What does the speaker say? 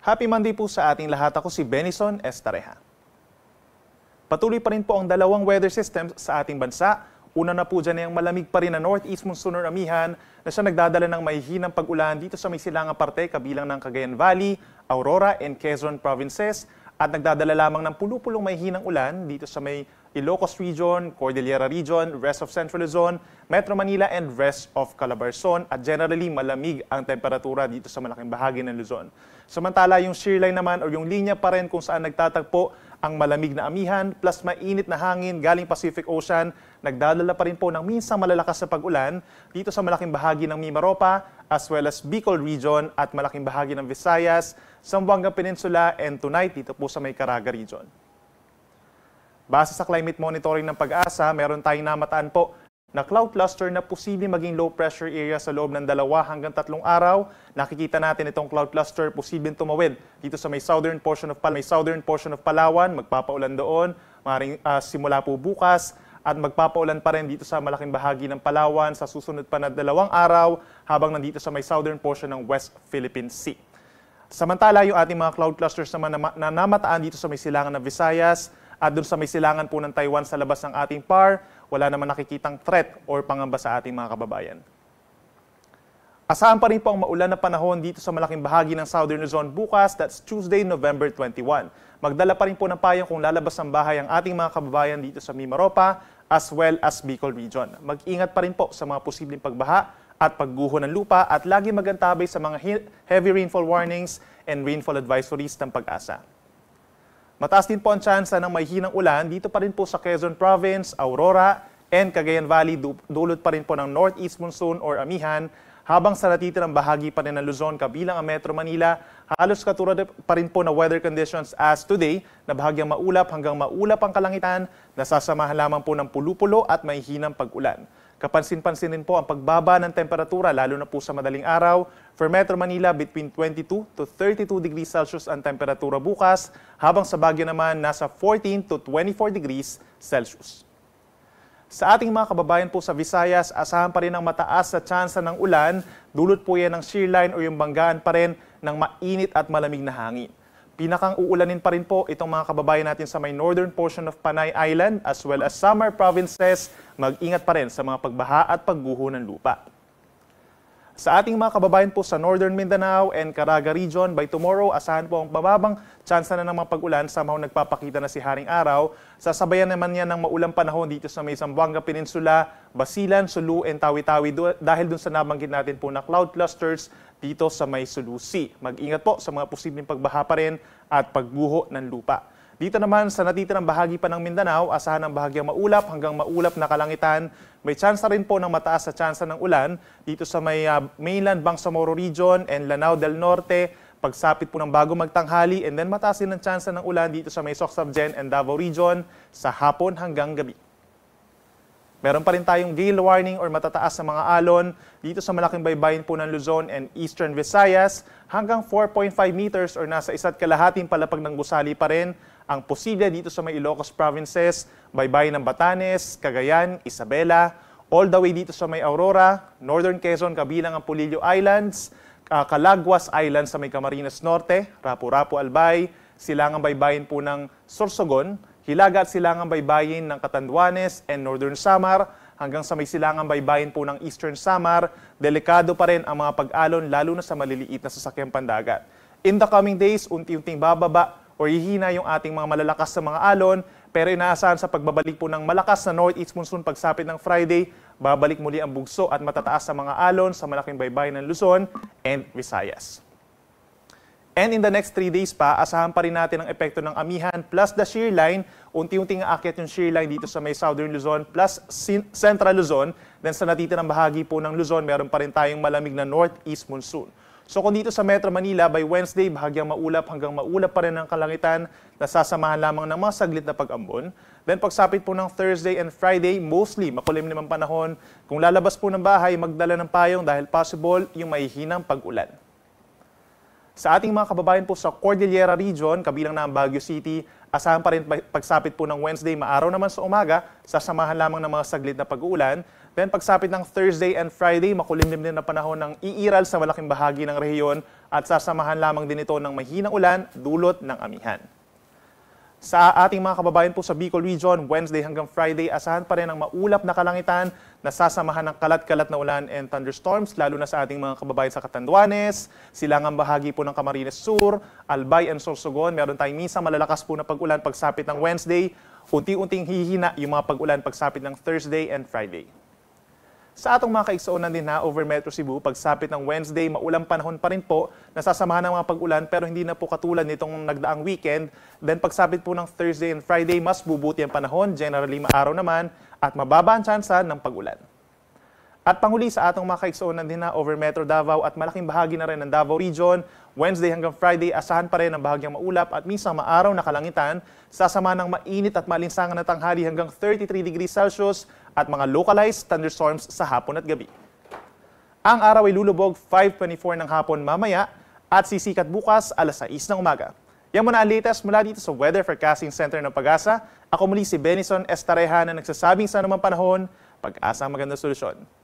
Happy Monday po sa ating lahat. Ako si Benison Estareha. Patuloy pa rin po ang dalawang weather systems sa ating bansa. Una na po dyan ay ang malamig pa rin na northeast monsoon or amihan na siya nagdadala ng mahihinang pag-ulan dito sa may silangang parte kabilang ng Cagayan Valley, Aurora, and Quezon provinces at nagdadala lamang ng pulupulong mahihinang ulan dito sa may Ilocos Region, Cordillera Region, rest of Central Luzon, Metro Manila, and rest of Calabarzon. At generally, malamig ang temperatura dito sa malaking bahagi ng Luzon. Samantala, yung shear line naman o yung linya pa rin kung saan nagtatagpo ang malamig na amihan plus mainit na hangin galing Pacific Ocean, nagdadala pa rin po ng minsan malalakas na pag-ulan dito sa malaking bahagi ng Mimaropa as well as Bicol Region at malaking bahagi ng Visayas, Sambuanga Peninsula, and tonight dito po sa may Caraga Region. Base sa climate monitoring ng pag-asa, meron tayong namataan po na cloud cluster na posible maging low pressure area sa loob ng dalawa hanggang tatlong araw. Nakikita natin itong cloud cluster posibleng tumawid dito sa may southern portion of Palawan, may southern portion of Palawan, magpapaulan doon, maring uh, ah, simula po bukas at magpapaulan pa rin dito sa malaking bahagi ng Palawan sa susunod pa na dalawang araw habang nandito sa may southern portion ng West Philippine Sea. Samantala, yung ating mga cloud clusters naman na, na namataan dito sa may silangan ng Visayas, at doon sa may silangan po ng Taiwan sa labas ng ating PAR, wala naman nakikitang threat or pangamba sa ating mga kababayan. Asahan pa rin po ang maulan na panahon dito sa malaking bahagi ng Southern Luzon bukas, that's Tuesday, November 21. Magdala pa rin po ng payong kung lalabas ng bahay ang ating mga kababayan dito sa Mimaropa as well as Bicol Region. Mag-ingat pa rin po sa mga posibleng pagbaha at pagguho ng lupa at lagi magantabay sa mga heavy rainfall warnings and rainfall advisories ng pag-asa. Mataas din po ang tsansa ng may hinang ulan dito pa rin po sa Quezon Province, Aurora, and Cagayan Valley dulot pa rin po ng northeast monsoon or amihan habang sa natitirang bahagi pa rin ng Luzon kabilang ang Metro Manila halos katulad pa rin po na weather conditions as today na bahagyang maulap hanggang maulap ang kalangitan nasasamahan lamang po ng pulupulo at mahihinang pag-ulan. Kapansin-pansin din po ang pagbaba ng temperatura lalo na po sa madaling araw. For Metro Manila, between 22 to 32 degrees Celsius ang temperatura bukas, habang sa Baguio naman nasa 14 to 24 degrees Celsius. Sa ating mga kababayan po sa Visayas, asahan pa rin ang mataas sa tsansa ng ulan. Dulot po yan ng shear line o yung banggaan pa rin ng mainit at malamig na hangin. Pinakang uulanin pa rin po itong mga kababayan natin sa may northern portion of Panay Island as well as summer provinces. Mag-ingat pa rin sa mga pagbaha at pagguho ng lupa. Sa ating mga kababayan po sa Northern Mindanao and Caraga Region, by tomorrow, asahan po ang bababang chance na ng mga pag-ulan. Somehow nagpapakita na si Haring Araw. Sasabayan naman niya ng maulang panahon dito sa may Zamboanga Peninsula, Basilan, Sulu, and Tawi-Tawi dahil dun sa nabanggit natin po na cloud clusters dito sa may Sulusi. Mag-ingat po sa mga posibleng pagbaha pa rin at pagguho ng lupa. Dito naman sa natitirang bahagi pa ng Mindanao, asahan ang bahagyang maulap hanggang maulap na kalangitan. May chance rin po ng mataas na chance ng ulan dito sa may uh, mainland Bangsamoro region and Lanao del Norte. Pagsapit po ng bago magtanghali and then mataas din ang chance ng ulan dito sa may Soxabgen and Davao region sa hapon hanggang gabi. Meron pa rin tayong gale warning or matataas na mga alon dito sa malaking baybayin po ng Luzon and Eastern Visayas hanggang 4.5 meters or nasa isa't kalahating palapag ng gusali pa rin ang posible dito sa may Ilocos provinces, baybayin ng Batanes, Cagayan, Isabela, all the way dito sa may Aurora, Northern Quezon kabilang ang Polillo Islands, uh, Calaguas Islands sa may Camarines Norte, Rapu-Rapu Albay, Silangang Baybayin po ng Sorsogon, Hilaga at silangang baybayin ng Catanduanes and Northern Samar hanggang sa may silangang baybayin po ng Eastern Samar, delikado pa rin ang mga pag-alon lalo na sa maliliit na sasakyang pandagat. In the coming days, unti-unting bababa o hihina yung ating mga malalakas na mga alon pero inaasahan sa pagbabalik po ng malakas na northeast monsoon pagsapit ng Friday, babalik muli ang bugso at matataas sa mga alon sa malaking baybayin ng Luzon and Visayas. And in the next 3 days pa, asahan pa rin natin ang epekto ng amihan plus the shear line. Unti-unting aakyat yung shear line dito sa may southern Luzon plus central Luzon. Then sa natitirang bahagi po ng Luzon, meron pa rin tayong malamig na northeast monsoon. So kung dito sa Metro Manila, by Wednesday, bahagyang maulap hanggang maulap pa rin ang kalangitan, nasasamahan lamang ng mga saglit na pag-ambon. Then pagsapit po ng Thursday and Friday, mostly makulim naman panahon. Kung lalabas po ng bahay, magdala ng payong dahil possible yung mahihinang pag-ulan. Sa ating mga kababayan po sa Cordillera Region, kabilang na ang Baguio City, asahan pa rin pagsapit po ng Wednesday, maaraw naman sa umaga, sasamahan lamang ng mga saglit na pag-uulan. Then pagsapit ng Thursday and Friday, makulimlim din na panahon ng iiral sa malaking bahagi ng rehiyon at sasamahan lamang din ito ng mahinang ulan dulot ng amihan. Sa ating mga kababayan po sa Bicol Region, Wednesday hanggang Friday, asahan pa rin ang maulap na kalangitan na sasamahan ng kalat-kalat na ulan and thunderstorms, lalo na sa ating mga kababayan sa Catanduanes, silangang bahagi po ng Camarines Sur, Albay and Sorsogon. Meron tayong misa malalakas po na pag-ulan pagsapit ng Wednesday. Unti-unting hihina yung mga pag-ulan pagsapit ng Thursday and Friday. Sa atong mga kaigsoonan din na over Metro Cebu, pagsapit ng Wednesday, maulang panahon pa rin po, nasasamahan ng mga pag-ulan pero hindi na po katulad nitong nagdaang weekend. Then pagsapit po ng Thursday and Friday, mas bubuti ang panahon, generally maaraw naman at mababa ang tsansa ng pag-ulan. At panghuli sa atong mga kaigsoonan din na over Metro Davao at malaking bahagi na rin ng Davao Region, Wednesday hanggang Friday, asahan pa rin ang bahagyang maulap at minsan maaraw na kalangitan, sasama ng mainit at malinsangan na tanghali hanggang 33 degrees Celsius at mga localized thunderstorms sa hapon at gabi. Ang araw ay lulubog 5.24 ng hapon mamaya at sisikat bukas alas 6 ng umaga. Yan muna ang latest mula dito sa Weather Forecasting Center ng Pag-asa. Ako muli si Benison Estareha na nagsasabing sa anumang panahon, pag-asa ang magandang solusyon.